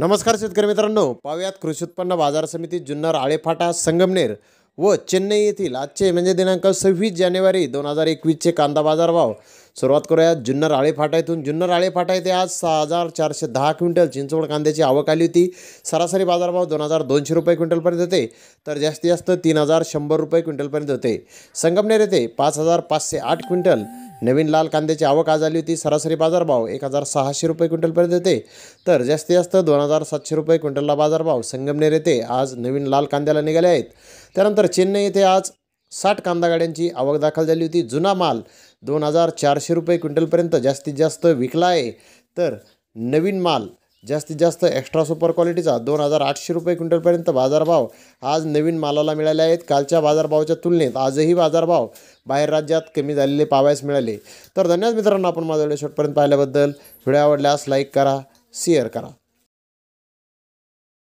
नमस्कार शेतकरी मित्रांनो पाहुयात कृषी उत्पन्न बाजार समिती जुन्नर आळेफाटा संगमनेर व चेन्नई येथील आजचे म्हणजे दिनांक सव्वीस जानेवारी दोन हजार एकवीसचे कांदा बाजार भाव सुरुवात करूया जुन्नर आळेफाटा येथून जुन्नर आळेफाटा येथे आज सहा हजार चारशे दहा क्विंटल चिंचवड कांद्याची आवक आली होती सरासरी बाजारभाव दोन हजार दोनशे रुपये क्विंटलपर्यंत होते तर जास्तीत जास्त तीन हजार शंभर रुपये क्विंटलपर्यंत होते संगमनेर येथे पाच हजार पाचशे आठ क्विंटल नवीन लाल कांद्याची आवक आज आली होती सरासरी बाजारभाव एक हजार सहाशे रुपये क्विंटलपर्यंत होते तर जास्तीत जास्त दोन हजार सातशे रुपये क्विंटलला बाजारभाव संगमनेर येथे आज नवीन लाल कांद्याला निघाले आहेत त्यानंतर चेन्नई येथे आज साठ कांदा गाड्यांची आवक दाखल झाली होती जुना माल दोन हजार चारशे रुपये क्विंटलपर्यंत जास्तीत जास्त विकला आहे तर नवीन माल जास्तीत जास्त एक्स्ट्रा सुपर क्वालिटीचा दोन हजार आठशे रुपये क्विंटलपर्यंत बाजारभाव आज नवीन मालाला मिळाले आहेत कालच्या बाजारभावाच्या तुलनेत आजही बाजारभाव बाहेर राज्यात कमी झालेले पावायस मिळाले तर धन्यवाद मित्रांनो आपण माझा व्हिडिओ शेवटपर्यंत पाहिल्याबद्दल व्हिडिओ आवडल्यास लाईक करा शेअर करा